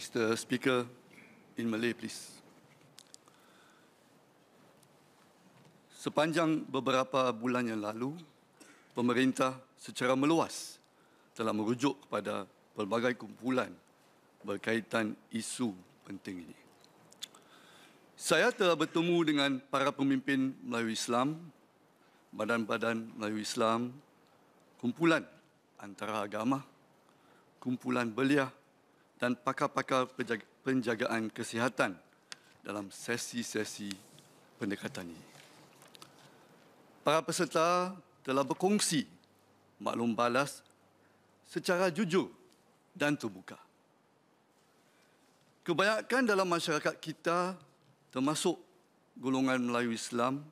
Mr. Speaker, in Malay, please. Sepanjang beberapa bulan yang lalu, pemerintah secara meluas telah merujuk kepada pelbagai kumpulan berkaitan isu penting ini. Saya telah bertemu dengan para pemimpin Melayu Islam, badan-badan Melayu Islam, kumpulan antara agama, kumpulan belia dan pakar-pakar penjagaan kesihatan dalam sesi-sesi pendekatan ini. Para peserta telah berkongsi maklum balas secara jujur dan terbuka. Kebanyakan dalam masyarakat kita termasuk golongan Melayu Islam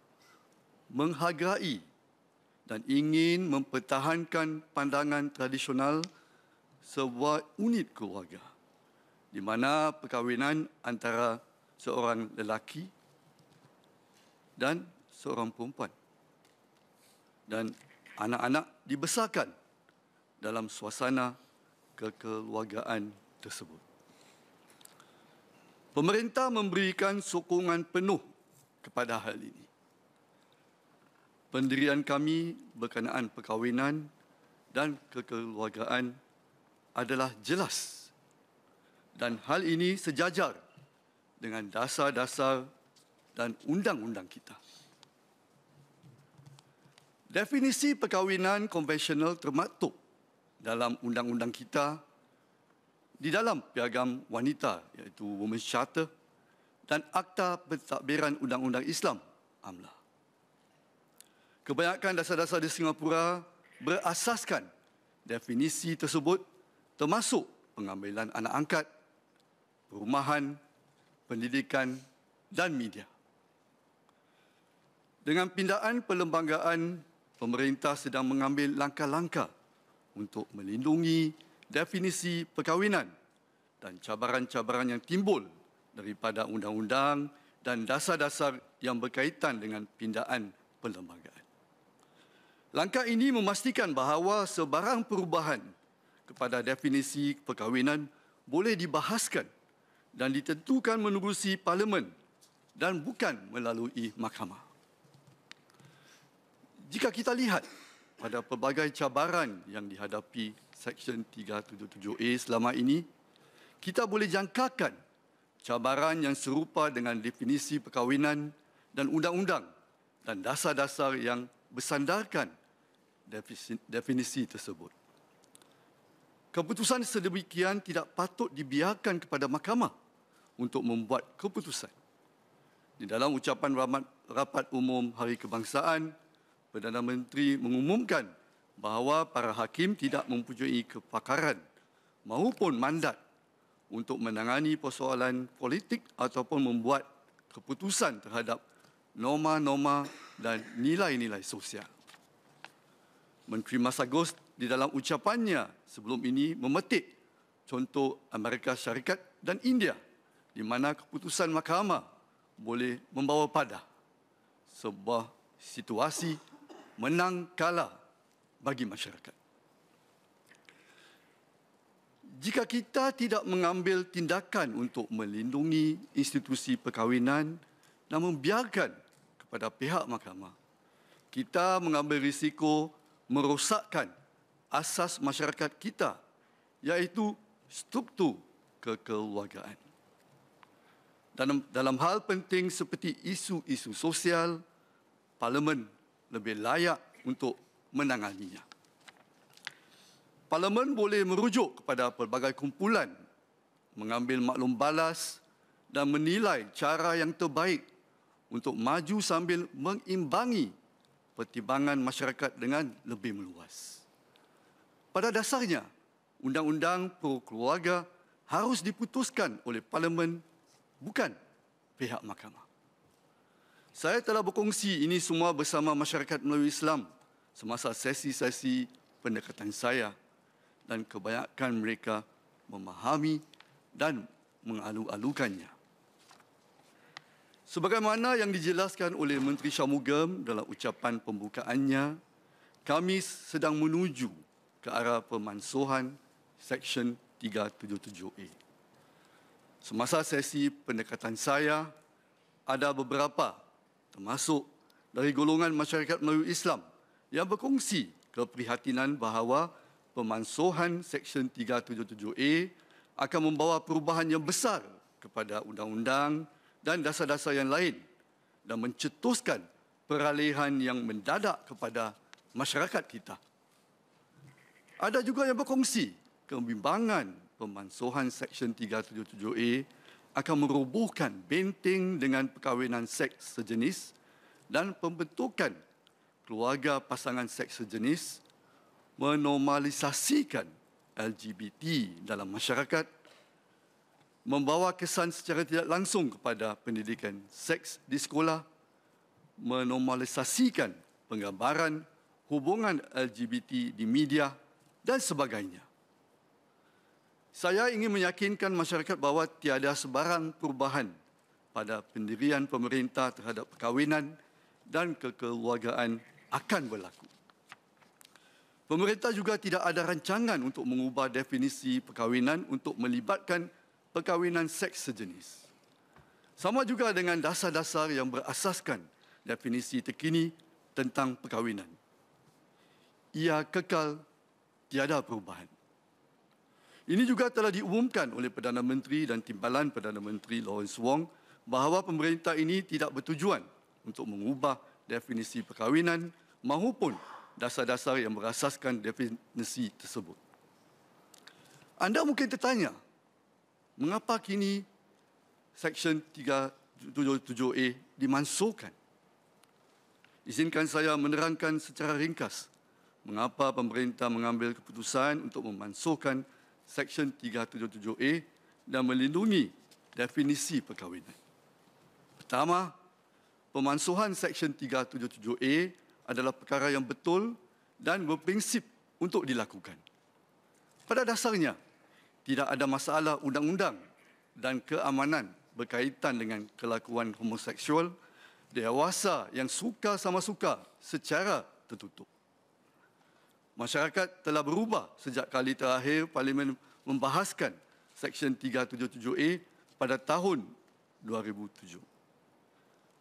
menghargai dan ingin mempertahankan pandangan tradisional sebuah unit keluarga di mana perkahwinan antara seorang lelaki dan seorang perempuan dan anak-anak dibesarkan dalam suasana kekeluargaan tersebut. Pemerintah memberikan sokongan penuh kepada hal ini. Pendirian kami berkenaan perkahwinan dan kekeluargaan adalah jelas dan hal ini sejajar dengan dasar-dasar dan undang-undang kita. Definisi perkahwinan konvensional termaktub dalam undang-undang kita di dalam piagam wanita iaitu Women's Charter dan Akta Pentadbiran Undang-Undang Islam AMLA. Kebanyakan dasar-dasar di Singapura berasaskan definisi tersebut termasuk pengambilan anak angkat perumahan, pendidikan dan media. Dengan pindaan perlembagaan, pemerintah sedang mengambil langkah-langkah untuk melindungi definisi perkahwinan dan cabaran-cabaran yang timbul daripada undang-undang dan dasar-dasar yang berkaitan dengan pindaan perlembagaan. Langkah ini memastikan bahawa sebarang perubahan kepada definisi perkahwinan boleh dibahaskan dan ditentukan menerusi parlimen dan bukan melalui mahkamah. Jika kita lihat pada pelbagai cabaran yang dihadapi Seksyen 377A selama ini, kita boleh jangkakan cabaran yang serupa dengan definisi perkahwinan dan undang-undang dan dasar-dasar yang bersandarkan definisi tersebut. Keputusan sedemikian tidak patut dibiarkan kepada mahkamah untuk membuat keputusan. Di dalam ucapan rapat, rapat umum Hari Kebangsaan, Perdana Menteri mengumumkan bahawa para hakim tidak mempunyai kepakaran maupun mandat untuk menangani persoalan politik ataupun membuat keputusan terhadap norma-norma dan nilai-nilai sosial. Menteri Masagos di dalam ucapannya sebelum ini memetik contoh Amerika Syarikat dan India – di mana keputusan mahkamah boleh membawa pada sebuah situasi menang kalah bagi masyarakat. Jika kita tidak mengambil tindakan untuk melindungi institusi perkahwinan dan membiarkan kepada pihak mahkamah, kita mengambil risiko merosakkan asas masyarakat kita iaitu struktur kekeluargaan dalam dalam hal penting seperti isu-isu sosial parlimen lebih layak untuk menanganinya parlimen boleh merujuk kepada pelbagai kumpulan mengambil maklum balas dan menilai cara yang terbaik untuk maju sambil mengimbangi pertimbangan masyarakat dengan lebih meluas. Pada dasarnya, undang-undang pro keluarga harus diputuskan oleh parlimen bukan pihak mahkamah. Saya telah berkongsi ini semua bersama masyarakat Melayu Islam semasa sesi-sesi pendekatan saya dan kebanyakan mereka memahami dan mengalu-alukannya. Sebagaimana yang dijelaskan oleh Menteri Syamugam dalam ucapan pembukaannya, kami sedang menuju ke arah pemansuhan Seksyen 377A. Semasa sesi pendekatan saya, ada beberapa termasuk dari golongan masyarakat Melayu Islam yang berkongsi keprihatinan bahawa pemansuhan Seksyen 377A akan membawa perubahan yang besar kepada undang-undang dan dasar-dasar yang lain dan mencetuskan peralihan yang mendadak kepada masyarakat kita. Ada juga yang berkongsi kebimbangan pemansuhan Seksyen 377A akan merobohkan benteng dengan perkahwinan seks sejenis dan pembentukan keluarga pasangan seks sejenis menormalisasikan LGBT dalam masyarakat membawa kesan secara tidak langsung kepada pendidikan seks di sekolah menormalisasikan penggambaran hubungan LGBT di media dan sebagainya saya ingin meyakinkan masyarakat bahawa tiada sebarang perubahan pada pendirian pemerintah terhadap perkahwinan dan kekeluargaan akan berlaku. Pemerintah juga tidak ada rancangan untuk mengubah definisi perkahwinan untuk melibatkan perkahwinan seks sejenis. Sama juga dengan dasar-dasar yang berasaskan definisi terkini tentang perkahwinan. Ia kekal tiada perubahan. Ini juga telah diumumkan oleh Perdana Menteri dan timbalan Perdana Menteri Lawrence Wong bahawa pemerintah ini tidak bertujuan untuk mengubah definisi perkahwinan maupun dasar-dasar yang berasaskan definisi tersebut. Anda mungkin tertanya, mengapa kini Seksyen 377A dimansuhkan? Izinkan saya menerangkan secara ringkas mengapa pemerintah mengambil keputusan untuk memansuhkan 377 Seksyen 377A dan melindungi definisi perkahwinan. Pertama, pemansuhan Seksyen 377A adalah perkara yang betul dan berprinsip untuk dilakukan. Pada dasarnya, tidak ada masalah undang-undang dan keamanan berkaitan dengan kelakuan homoseksual dewasa yang suka sama suka secara tertutup masyarakat telah berubah sejak kali terakhir Parlimen membahaskan Seksyen 377A pada tahun 2007.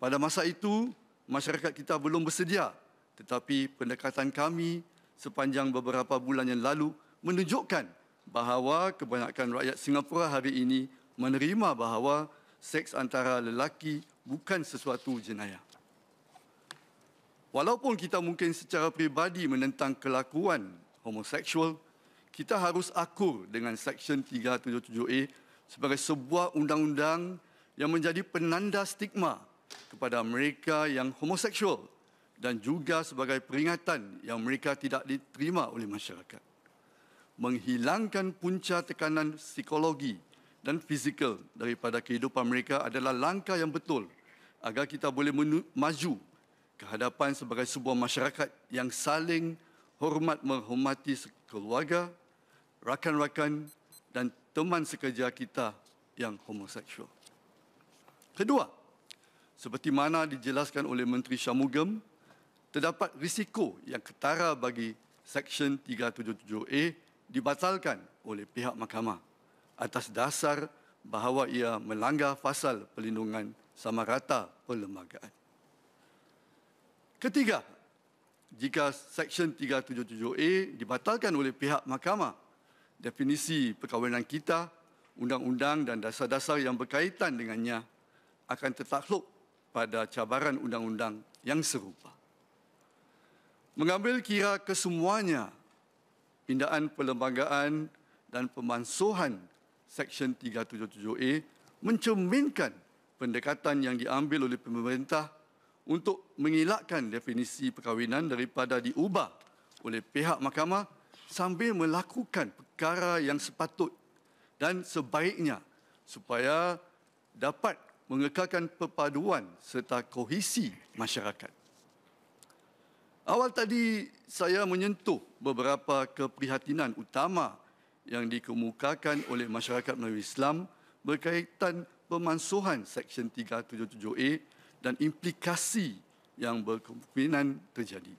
Pada masa itu, masyarakat kita belum bersedia tetapi pendekatan kami sepanjang beberapa bulan yang lalu menunjukkan bahawa kebanyakan rakyat Singapura hari ini menerima bahawa seks antara lelaki bukan sesuatu jenayah. Walaupun kita mungkin secara peribadi menentang kelakuan homoseksual, kita harus akur dengan Seksyen 377A sebagai sebuah undang-undang yang menjadi penanda stigma kepada mereka yang homoseksual dan juga sebagai peringatan yang mereka tidak diterima oleh masyarakat. Menghilangkan punca tekanan psikologi dan fizikal daripada kehidupan mereka adalah langkah yang betul agar kita boleh maju kehadapan sebagai sebuah masyarakat yang saling hormat menghormati keluarga, rakan-rakan dan teman sekerja kita yang homoseksual. Kedua, seperti mana dijelaskan oleh Menteri Shamugam, terdapat risiko yang ketara bagi Seksyen 377A dibatalkan oleh pihak mahkamah atas dasar bahawa ia melanggar fasal perlindungan sama rata perlembagaan. Ketiga, jika Seksyen 377A dibatalkan oleh pihak mahkamah, definisi perkahwinan kita, undang-undang dan dasar-dasar yang berkaitan dengannya akan tertakluk pada cabaran undang-undang yang serupa. Mengambil kira kesemuanya, pindaan perlembagaan dan pemansuhan Seksyen 377A mencerminkan pendekatan yang diambil oleh pemerintah untuk mengelakkan definisi perkahwinan daripada diubah oleh pihak mahkamah sambil melakukan perkara yang sepatut dan sebaiknya supaya dapat mengekalkan perpaduan serta kohesi masyarakat. Awal tadi saya menyentuh beberapa keprihatinan utama yang dikemukakan oleh masyarakat Melayu Islam berkaitan pemansuhan Seksyen 377A dan implikasi yang berkemungkinan terjadi.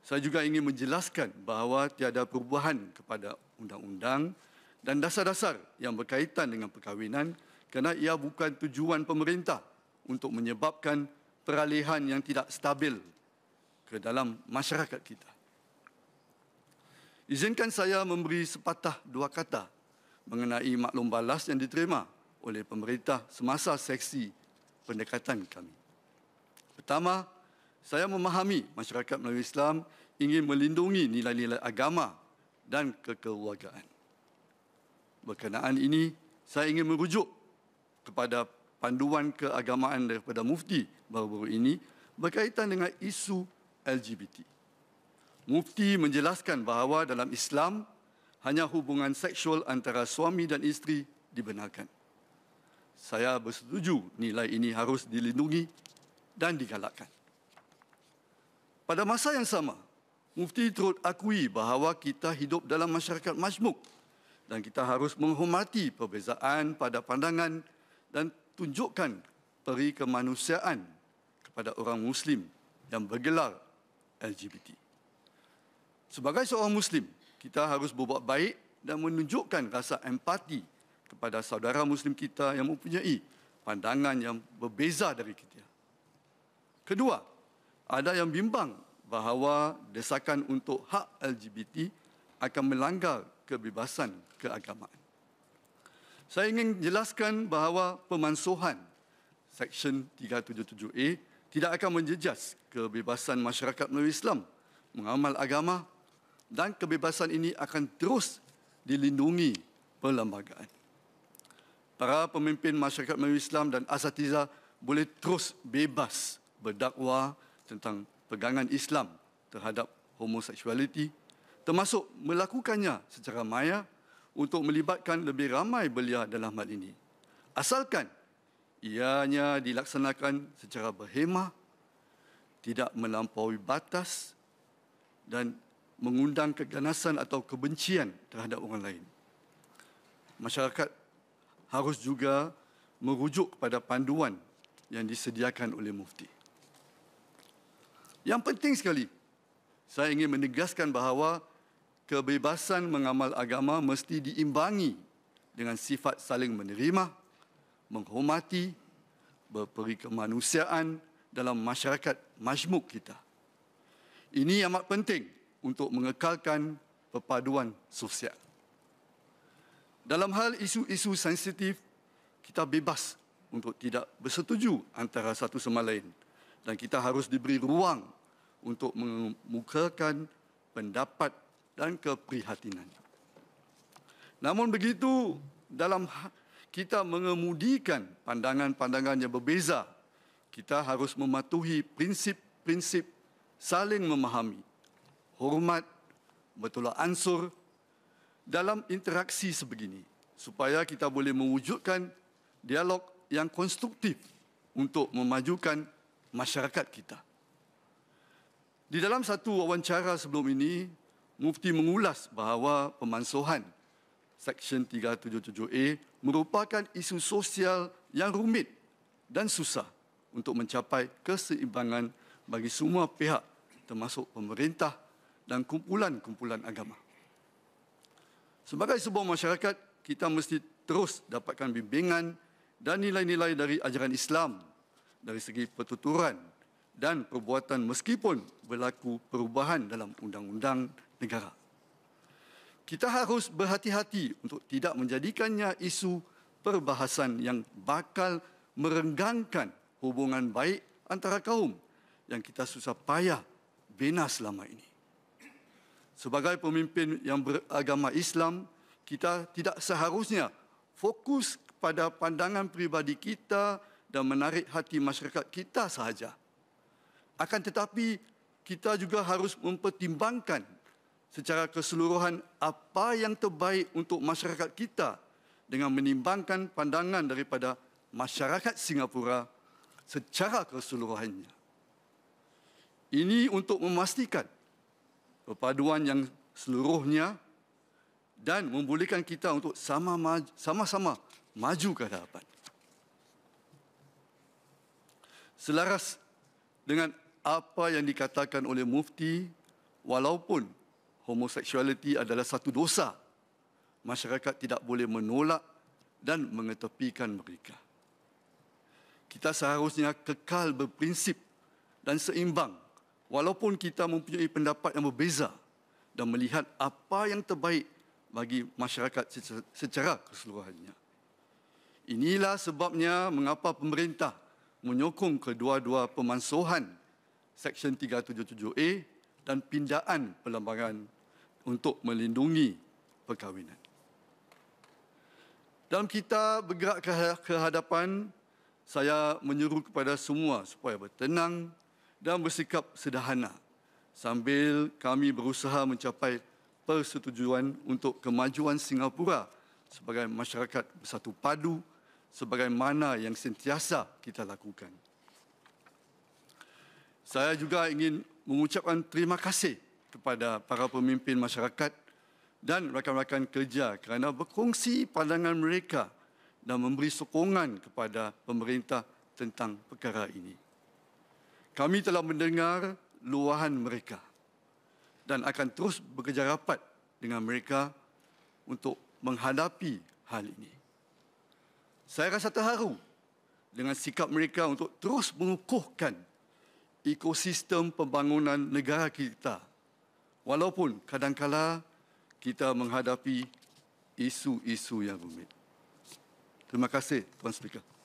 Saya juga ingin menjelaskan bahawa tiada perubahan kepada undang-undang dan dasar-dasar yang berkaitan dengan perkahwinan kerana ia bukan tujuan pemerintah untuk menyebabkan peralihan yang tidak stabil ke dalam masyarakat kita. Izinkan saya memberi sepatah dua kata mengenai maklum balas yang diterima oleh pemerintah semasa seksi pendekatan kami. Pertama, saya memahami masyarakat Melayu Islam ingin melindungi nilai-nilai agama dan kekeluargaan. Berkenaan ini, saya ingin merujuk kepada panduan keagamaan daripada mufti baru-baru ini berkaitan dengan isu LGBT. Mufti menjelaskan bahawa dalam Islam hanya hubungan seksual antara suami dan isteri dibenarkan saya bersetuju nilai ini harus dilindungi dan digalakkan. Pada masa yang sama, Mufti turut akui bahawa kita hidup dalam masyarakat majmuk dan kita harus menghormati perbezaan pada pandangan dan tunjukkan peri kemanusiaan kepada orang Muslim yang bergelar LGBT. Sebagai seorang Muslim, kita harus berbuat baik dan menunjukkan rasa empati kepada saudara muslim kita yang mempunyai pandangan yang berbeza dari kita. Kedua, ada yang bimbang bahawa desakan untuk hak LGBT akan melanggar kebebasan keagamaan. Saya ingin jelaskan bahawa pemansuhan Seksyen 377A tidak akan menjejas kebebasan masyarakat Melayu Islam mengamal agama dan kebebasan ini akan terus dilindungi perlembagaan para pemimpin masyarakat Melayu Islam dan asatiza boleh terus bebas berdakwah tentang pegangan Islam terhadap homoseksualiti termasuk melakukannya secara maya untuk melibatkan lebih ramai belia dalam hal ini. Asalkan ianya dilaksanakan secara berhemah, tidak melampaui batas dan mengundang keganasan atau kebencian terhadap orang lain. Masyarakat harus juga merujuk kepada panduan yang disediakan oleh mufti. Yang penting sekali, saya ingin menegaskan bahawa kebebasan mengamal agama mesti diimbangi dengan sifat saling menerima, menghormati, berperi kemanusiaan dalam masyarakat majmuk kita. Ini amat penting untuk mengekalkan perpaduan sosial. Dalam hal isu-isu sensitif, kita bebas untuk tidak bersetuju antara satu sama lain dan kita harus diberi ruang untuk mengemukakan pendapat dan keprihatinan. Namun begitu, dalam ha, kita mengemudikan pandangan-pandangan yang berbeza, kita harus mematuhi prinsip-prinsip saling memahami, hormat, bertolak ansur dalam interaksi sebegini supaya kita boleh mewujudkan dialog yang konstruktif untuk memajukan masyarakat kita. Di dalam satu wawancara sebelum ini, Mufti mengulas bahawa pemansuhan Seksyen 377A merupakan isu sosial yang rumit dan susah untuk mencapai keseimbangan bagi semua pihak termasuk pemerintah dan kumpulan-kumpulan agama. Sebagai sebuah masyarakat, kita mesti terus dapatkan bimbingan dan nilai-nilai dari ajaran Islam dari segi pertuturan dan perbuatan meskipun berlaku perubahan dalam undang-undang negara. Kita harus berhati-hati untuk tidak menjadikannya isu perbahasan yang bakal merenggangkan hubungan baik antara kaum yang kita susah payah bina selama ini sebagai pemimpin yang beragama Islam, kita tidak seharusnya fokus kepada pandangan pribadi kita dan menarik hati masyarakat kita sahaja. Akan tetapi, kita juga harus mempertimbangkan secara keseluruhan apa yang terbaik untuk masyarakat kita dengan menimbangkan pandangan daripada masyarakat Singapura secara keseluruhannya. Ini untuk memastikan perpaduan yang seluruhnya dan membolehkan kita untuk sama sama-sama maju ke hadapan. Selaras dengan apa yang dikatakan oleh mufti, walaupun homoseksualiti adalah satu dosa, masyarakat tidak boleh menolak dan mengetepikan mereka. Kita seharusnya kekal berprinsip dan seimbang walaupun kita mempunyai pendapat yang berbeza dan melihat apa yang terbaik bagi masyarakat secara keseluruhannya. Inilah sebabnya mengapa pemerintah menyokong kedua-dua pemansuhan Seksyen 377A dan pindaan pelambangan untuk melindungi perkahwinan. Dalam kita bergerak ke ha-, hadapan, saya menyuruh kepada semua supaya bertenang dan bersikap sederhana sambil kami berusaha mencapai persetujuan untuk kemajuan Singapura sebagai masyarakat bersatu padu sebagaimana yang sentiasa kita lakukan. Saya juga ingin mengucapkan terima kasih kepada para pemimpin masyarakat dan rakan-rakan kerja kerana berkongsi pandangan mereka dan memberi sokongan kepada pemerintah tentang perkara ini. Kami telah mendengar luahan mereka dan akan terus bekerja rapat dengan mereka untuk menghadapi hal ini. Saya rasa terharu dengan sikap mereka untuk terus mengukuhkan ekosistem pembangunan negara kita. Walaupun kadangkala kita menghadapi isu-isu yang rumit. Terima kasih Tuan Speaker.